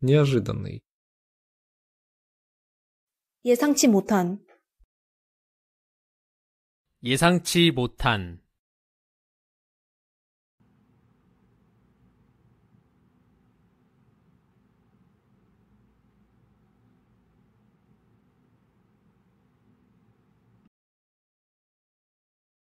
неожиданный. 예상치 못한 예상치 못한